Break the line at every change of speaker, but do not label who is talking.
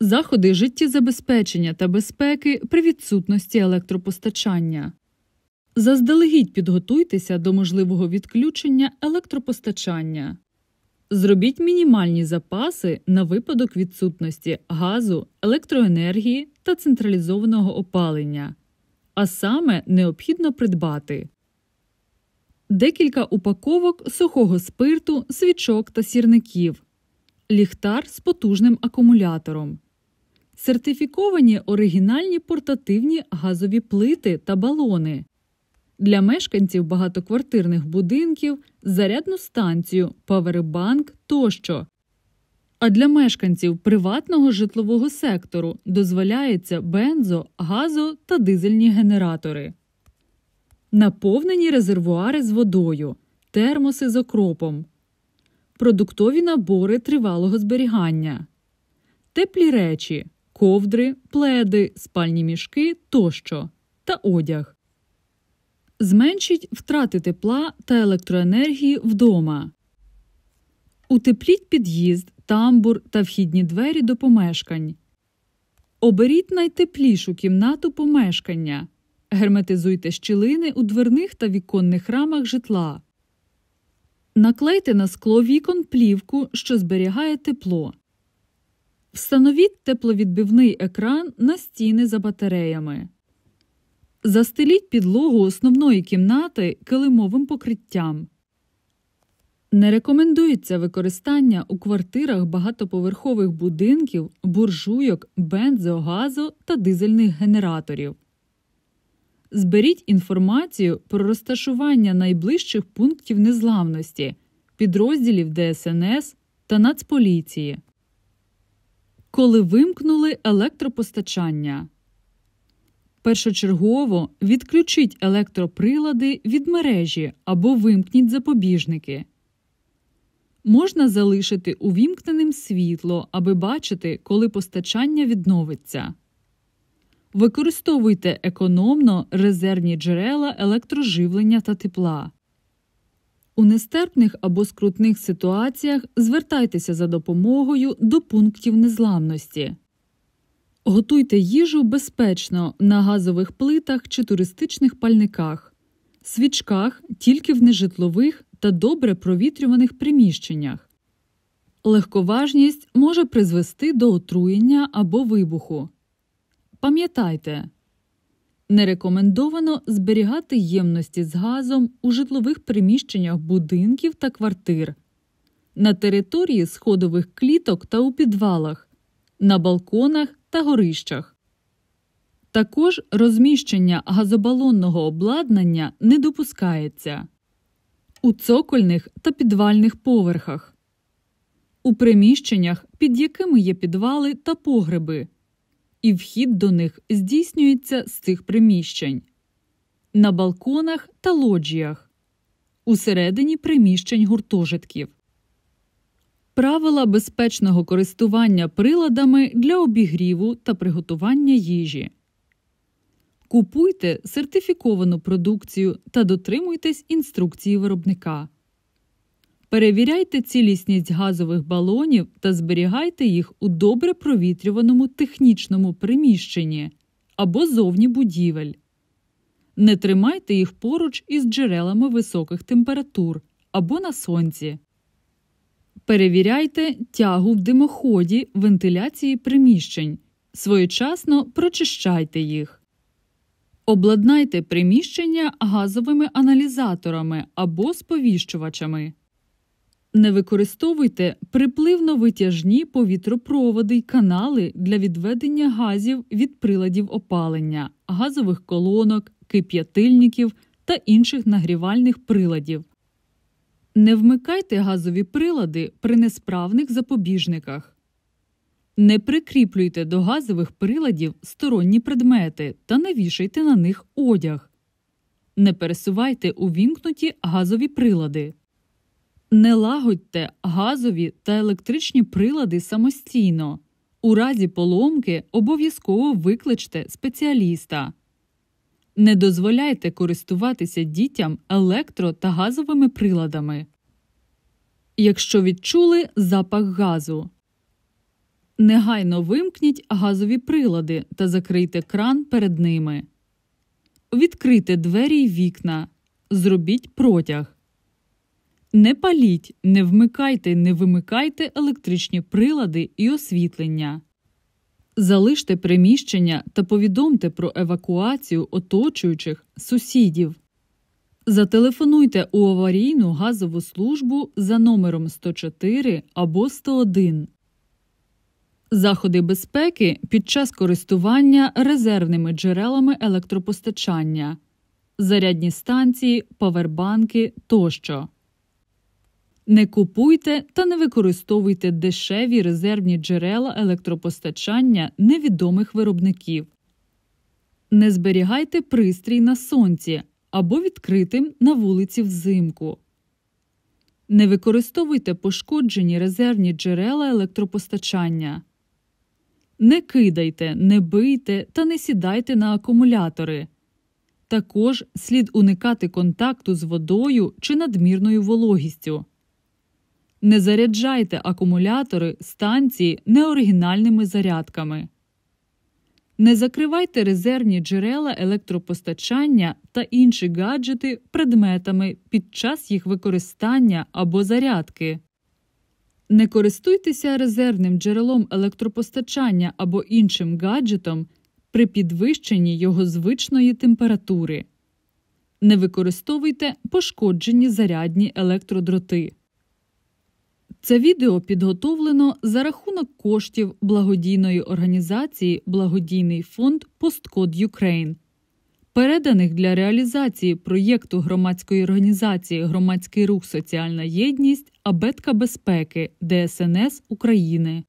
заходи життєзабезпечення та безпеки при відсутності електропостачання. Заздалегідь підготуйтеся до можливого відключення електропостачання. Зробіть мінімальні запаси на випадок відсутності газу, електроенергії та централізованого опалення, а саме необхідно придбати декілька упаковок сухого спирту, свічок та сірників, ліхтар з потужним акумулятором, сертифіковані оригінальні портативні газові плити та балони. Для мешканців багатоквартирних будинків зарядну станцію, павербанк тощо. А для мешканців приватного житлового сектору дозволяється бензо, газо та дизельні генератори, наповнені резервуари з водою, термоси з окропом, продуктові набори тривалого зберігання, теплі речі ковдри, пледи, спальні мішки тощо та одяг. Зменшіть втрати тепла та електроенергії вдома. Утепліть під'їзд, тамбур та вхідні двері до помешкань. Оберіть найтеплішу кімнату помешкання. Герметизуйте щілини у дверних та віконних рамах житла. Наклейте на скло вікон плівку, що зберігає тепло. Встановіть тепловідбивний екран на стіни за батареями. Застеліть підлогу основної кімнати килимовим покриттям. Не рекомендується використання у квартирах багатоповерхових будинків, буржуйок, бензогазу та дизельних генераторів. Зберіть інформацію про розташування найближчих пунктів незламності, підрозділів ДСНС та Нацполіції коли вимкнули електропостачання. Першочергово відключіть електроприлади від мережі або вимкніть запобіжники. Можна залишити увімкненим світло, аби бачити, коли постачання відновиться. Використовуйте економно резервні джерела електроживлення та тепла. У нестерпних або скрутних ситуаціях звертайтеся за допомогою до пунктів незламності. Готуйте їжу безпечно на газових плитах чи туристичних пальниках, свічках тільки в нежитлових та добре провітрюваних приміщеннях. Легковажність може призвести до отруєння або вибуху. Пам'ятайте, не рекомендовано зберігати ємності з газом у житлових приміщеннях будинків та квартир, на території сходових кліток та у підвалах, на балконах та горищах. Також розміщення газобалонного обладнання не допускається у цокольних та підвальних поверхах, у приміщеннях, під якими є підвали та погреби і вхід до них здійснюється з цих приміщень на балконах та лоджіях усередині приміщень гуртожитків. Правила безпечного користування приладами для обігріву та приготування їжі. Купуйте сертифіковану продукцію та дотримуйтесь інструкції виробника. Перевіряйте цілісність газових балонів та зберігайте їх у добре провітрюваному технічному приміщенні або зовні будівель. Не тримайте їх поруч із джерелами високих температур або на сонці. Перевіряйте тягу в димоході вентиляції приміщень. Своєчасно прочищайте їх. Обладнайте приміщення газовими аналізаторами або сповіщувачами. Не використовуйте припливно-витяжні повітропроводи й канали для відведення газів від приладів опалення, газових колонок, кип'ятильників та інших нагрівальних приладів. Не вмикайте газові прилади при несправних запобіжниках. Не прикріплюйте до газових приладів сторонні предмети та не вішайте на них одяг. Не пересувайте увімкнуті газові прилади. Не лагодьте газові та електричні прилади самостійно. У разі поломки обов'язково викличте спеціаліста. Не дозволяйте користуватися дітям електро та газовими приладами. Якщо відчули запах газу, негайно вимкніть газові прилади та закрийте кран перед ними. Відкрийте двері й вікна. Зробіть протяг. Не паліть, не вмикайте, не вимикайте електричні прилади і освітлення. Залиште приміщення та повідомте про евакуацію оточуючих сусідів. Зателефонуйте у аварійну газову службу за номером 104 або 101. Заходи безпеки під час користування резервними джерелами електропостачання, зарядні станції, павербанки тощо. Не купуйте та не використовуйте дешеві резервні джерела електропостачання невідомих виробників. Не зберігайте пристрій на сонці або відкритим на вулиці взимку. Не використовуйте пошкоджені резервні джерела електропостачання. Не кидайте, не бийте та не сідайте на акумулятори. Також слід уникати контакту з водою чи надмірною вологістю. Не заряджайте акумулятори станції неоригінальними зарядками. Не закривайте резервні джерела електропостачання та інші гаджети предметами під час їх використання або зарядки. Не користуйтеся резервним джерелом електропостачання або іншим гаджетом при підвищенні його звичної температури. Не використовуйте пошкоджені зарядні електродроти. Це відео підготовлено за рахунок коштів благодійної організації Благодійний фонд Посткод Юкрейн, переданих для реалізації проєкту громадської організації Громадський рух Соціальна єдність абетка безпеки ДСНС України.